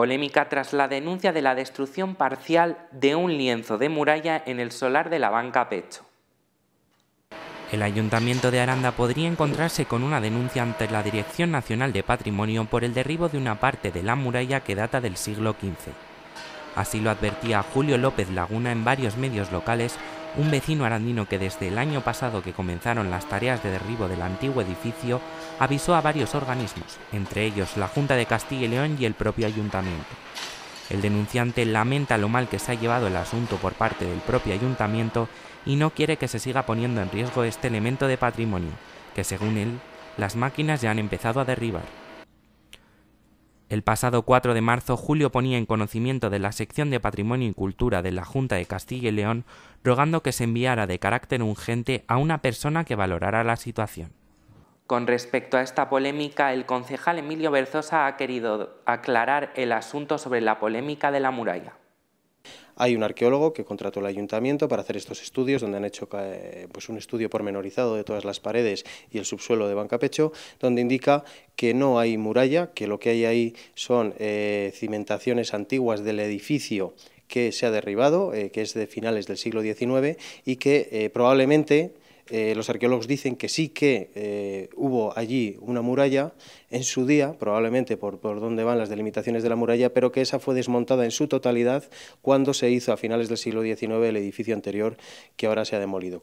Polémica tras la denuncia de la destrucción parcial de un lienzo de muralla en el solar de la banca Pecho. El Ayuntamiento de Aranda podría encontrarse con una denuncia ante la Dirección Nacional de Patrimonio por el derribo de una parte de la muralla que data del siglo XV. Así lo advertía Julio López Laguna en varios medios locales, un vecino arandino que desde el año pasado que comenzaron las tareas de derribo del antiguo edificio avisó a varios organismos, entre ellos la Junta de Castilla y León y el propio ayuntamiento. El denunciante lamenta lo mal que se ha llevado el asunto por parte del propio ayuntamiento y no quiere que se siga poniendo en riesgo este elemento de patrimonio, que según él, las máquinas ya han empezado a derribar. El pasado 4 de marzo, Julio ponía en conocimiento de la sección de Patrimonio y Cultura de la Junta de Castilla y León, rogando que se enviara de carácter urgente a una persona que valorara la situación. Con respecto a esta polémica, el concejal Emilio Berzosa ha querido aclarar el asunto sobre la polémica de la muralla. Hay un arqueólogo que contrató el ayuntamiento para hacer estos estudios, donde han hecho eh, pues, un estudio pormenorizado de todas las paredes y el subsuelo de Bancapecho, donde indica que no hay muralla, que lo que hay ahí son eh, cimentaciones antiguas del edificio que se ha derribado, eh, que es de finales del siglo XIX y que probablemente eh, los arqueólogos dicen que sí que eh, hubo allí una muralla en su día, probablemente por, por donde van las delimitaciones de la muralla, pero que esa fue desmontada en su totalidad cuando se hizo a finales del siglo XIX el edificio anterior que ahora se ha demolido.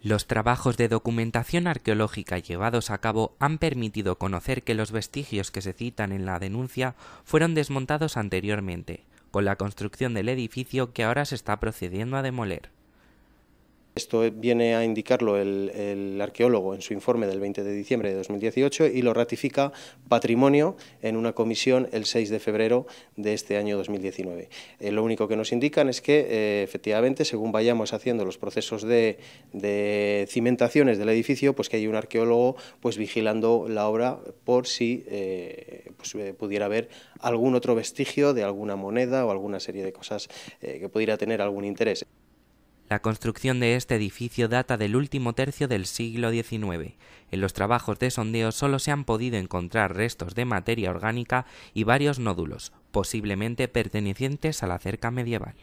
Los trabajos de documentación arqueológica llevados a cabo han permitido conocer que los vestigios que se citan en la denuncia fueron desmontados anteriormente, con la construcción del edificio que ahora se está procediendo a demoler. Esto viene a indicarlo el, arqueólogo en su informe del 20 de diciembre de 2018 y lo ratifica Patrimonio en una comisión el 6 de febrero de este año 2019. Eh, lo único que nos indican es que, eh, efectivamente, según vayamos haciendo los procesos de, cimentaciones del edificio, pues que hay un arqueólogo pues, vigilando la obra por si eh, pues, pudiera haber algún otro vestigio de alguna moneda o alguna serie de cosas que pudiera tener algún interés. La construcción de este edificio data del último tercio del siglo XIX. En los trabajos de sondeo solo se han podido encontrar restos de materia orgánica y varios nódulos, posiblemente pertenecientes a la cerca medieval.